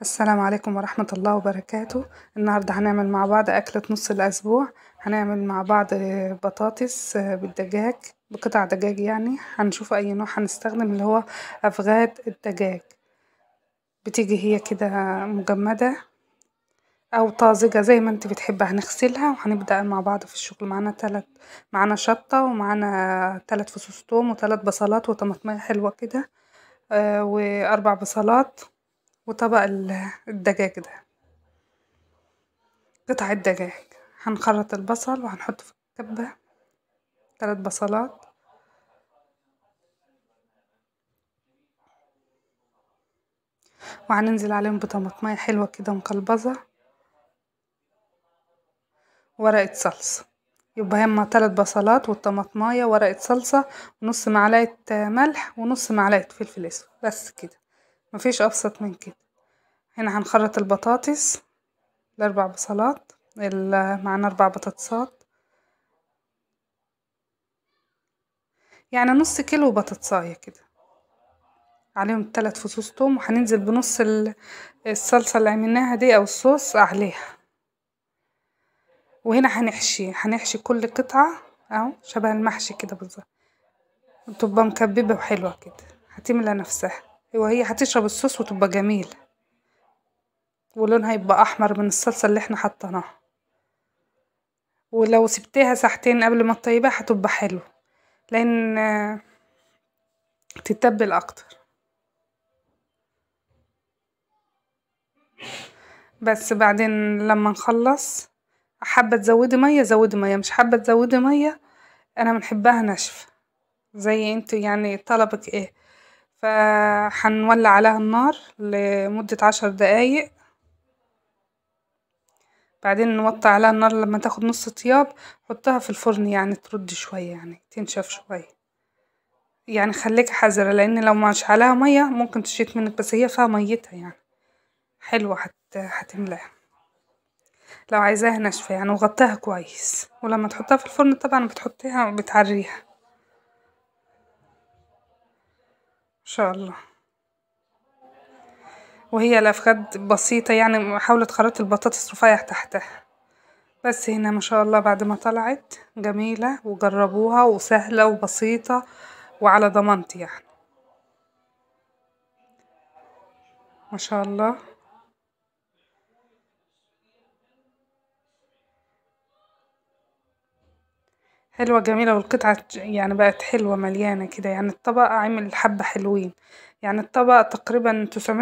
السلام عليكم ورحمة الله وبركاته النهاردة هنعمل مع بعض أكلة نص الأسبوع هنعمل مع بعض بطاطس بالدجاج بقطع دجاج يعني هنشوف أي نوع هنستخدم اللي هو أفغاد الدجاج بتيجي هي كده مجمدة أو طازجة زي ما انت بتحب هنغسلها وهنبدأ مع بعض في الشغل معانا تلات معانا شطة ومعانا تلات فصوص توم وتلات بصلات وطماطمية حلوة كده آه، وأربع بصلات وطبق الدجاج ده قطع الدجاج هنخرط البصل وهنحطه في الكبة ثلاث بصلات وهننزل عليهم بطماطماية حلوة كده مقلبظة ورقة صلصة يبقى هما تلات بصلات والطماطماية ورقة صلصة ونص معلقة ملح ونص معلقة فلفل اسود بس كده مفيش أبسط من كده هنا هنخرط البطاطس الأربع بصلات معانا أربع بطاطسات يعني نص كيلو بطاطساية كده عليهم تلات فصوص توم وهننزل بنص الصلصة اللي عملناها دي أو الصوص عليها وهنا هنحشي هنحشي كل قطعة أهو شبه المحشي كده بالظبط تبقى مكببة وحلوة كده هتملى نفسها أيوة، هي هتشرب الصوص وتبقى جميل ولونها يبقى احمر من الصلصه اللي احنا حطيناها ولو سبتها ساعتين قبل ما تطيبها هتبقى حلو لان تتبل اكتر بس بعدين لما نخلص حابه تزودي ميه زودي ميه مش حابه تزودي ميه انا بنحبها ناشفه زي انتوا يعني طلبك ايه فهنولع عليها النار لمدة عشر دقايق بعدين نوطي عليها النار لما تاخد نص طياب حطها في الفرن يعني ترد شوية يعني تنشف شوية يعني خليك حذرة لأن لو مش عليها مية ممكن تشيت منك بس هي فيها ميتها يعني حلوة حت... هتملاها لو عايزاها ناشفة يعني وغطيها كويس ولما تحطها في الفرن طبعا بتحطيها وبتعريها شاء الله وهي الأفخاذ بسيطة يعني حاولت خريطة البطاطس رفيع تحتها بس هنا ما شاء الله بعد ما طلعت جميلة وجربوها وسهلة وبسيطة وعلى ضمانتي يعني ما شاء الله حلوة جميلة والقطعة يعني بقت حلوة مليانة كده يعني الطبق عامل حبة حلوين يعني الطبق تقريبا تسعمية